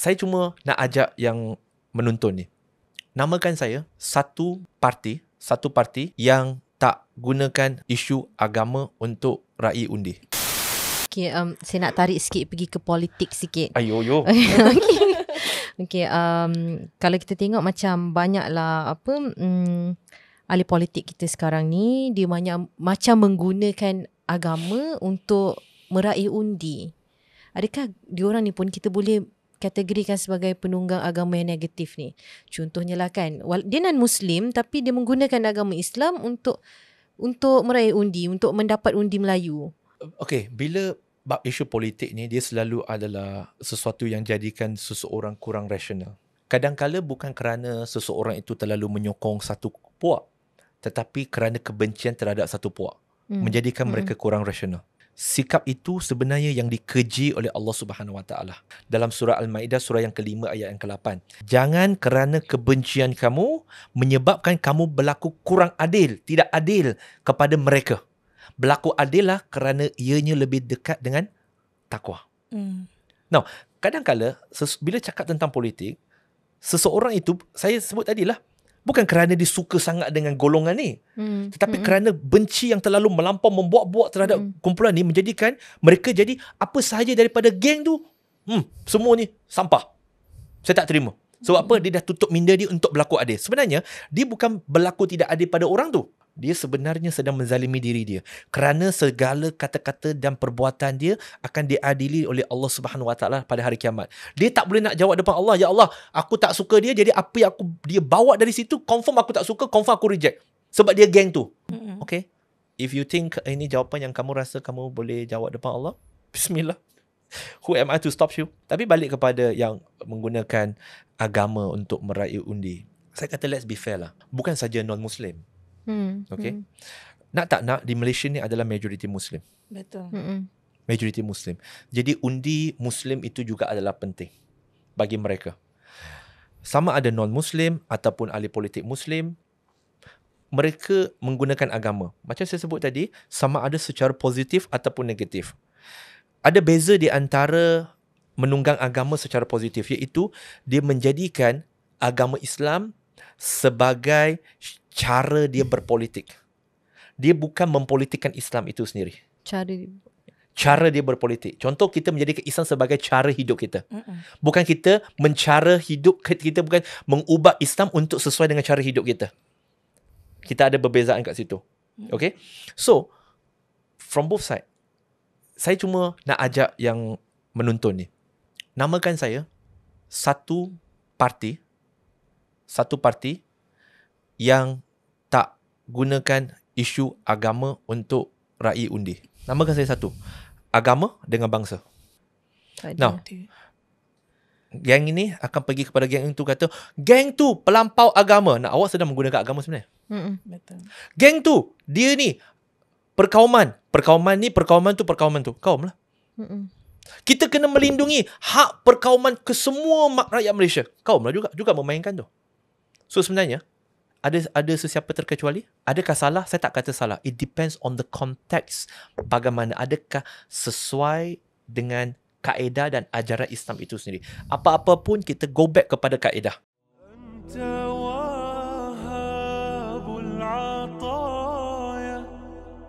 saya cuma nak ajak yang menonton ni. Namakan saya satu parti, satu parti yang tak gunakan isu agama untuk raih undi. Okay, um, saya nak tarik sikit pergi ke politik sikit. Ayo, yo. okay. okay um, kalau kita tengok macam banyaklah apa... Um, ahli politik kita sekarang ni dia banyak macam menggunakan agama untuk meraih undi. Adakah diorang ni pun kita boleh kategorikan sebagai penunggang agama yang negatif ni. Contohnya lah kan, dia non muslim tapi dia menggunakan agama Islam untuk untuk meraih undi, untuk mendapat undi Melayu. Okay, bila bab isu politik ni dia selalu adalah sesuatu yang jadikan seseorang kurang rasional. kadang Kadangkala bukan kerana seseorang itu terlalu menyokong satu puak, tetapi kerana kebencian terhadap satu puak hmm. menjadikan hmm. mereka kurang rasional sikap itu sebenarnya yang dikeji oleh Allah Subhanahu Wa Taala dalam surah Al-Maidah surah yang kelima ayat yang kelapan. Jangan kerana kebencian kamu menyebabkan kamu berlaku kurang adil, tidak adil kepada mereka. Berlaku adillah kerana ianya lebih dekat dengan takwa. Mm. Now, kadang-kala bila cakap tentang politik, seseorang itu, saya sebut tadi lah, Bukan kerana dia suka sangat dengan golongan ni. Hmm. Tetapi hmm. kerana benci yang terlalu melampau membuat-buat terhadap hmm. kumpulan ni menjadikan mereka jadi apa sahaja daripada geng tu, hmm, semua ni sampah. Saya tak terima. Sebab hmm. apa? Dia dah tutup minda dia untuk berlaku adil. Sebenarnya, dia bukan berlaku tidak adil pada orang tu dia sebenarnya sedang menzalimi diri dia kerana segala kata-kata dan perbuatan dia akan diadili oleh Allah Subhanahu Wa Taala pada hari kiamat dia tak boleh nak jawab depan Allah ya Allah aku tak suka dia jadi apa yang aku dia bawa dari situ confirm aku tak suka confirm aku reject sebab dia geng tu okay if you think ini jawapan yang kamu rasa kamu boleh jawab depan Allah bismillah Who am I to stop you? Tapi balik kepada yang menggunakan agama untuk meraih undi. Saya kata let's be fair lah. Bukan saja non-Muslim. Hmm. Okay. Hmm. Nak tak nak di Malaysia ni adalah majoriti Muslim. Betul. Hmm, hmm. Majoriti Muslim. Jadi undi Muslim itu juga adalah penting bagi mereka. Sama ada non-Muslim ataupun ahli politik Muslim, mereka menggunakan agama. Macam saya sebut tadi, sama ada secara positif ataupun negatif. Ada beza di antara menunggang agama secara positif iaitu dia menjadikan agama Islam sebagai cara dia berpolitik. Dia bukan mempolitikan Islam itu sendiri. Cara cara dia berpolitik. Contoh kita menjadi Islam sebagai cara hidup kita. Bukan kita mencara hidup kita bukan mengubah Islam untuk sesuai dengan cara hidup kita. Kita ada perbezaan kat situ. Mm. Okay? So from both side saya cuma nak ajak yang menonton ni. Namakan saya satu parti satu parti yang tak gunakan isu agama untuk raih undi. Namakan saya satu. Agama dengan bangsa. Ada. Now, geng ini akan pergi kepada gang itu kata, gang tu pelampau agama. Nah, awak sedang menggunakan agama sebenarnya. Mm-mm, betul. Geng tu, dia ni perkauman. Perkauman ni, perkauman tu, perkauman tu. Kaum lah. Mm-mm. Kita kena melindungi hak perkauman ke semua mak rakyat Malaysia. Kaum lah juga. Juga memainkan tu. So sebenarnya, ada ada sesiapa terkecuali? Adakah salah? Saya tak kata salah. It depends on the context bagaimana. Adakah sesuai dengan kaedah dan ajaran Islam itu sendiri? Apa-apa kita go back kepada kaedah. Entah.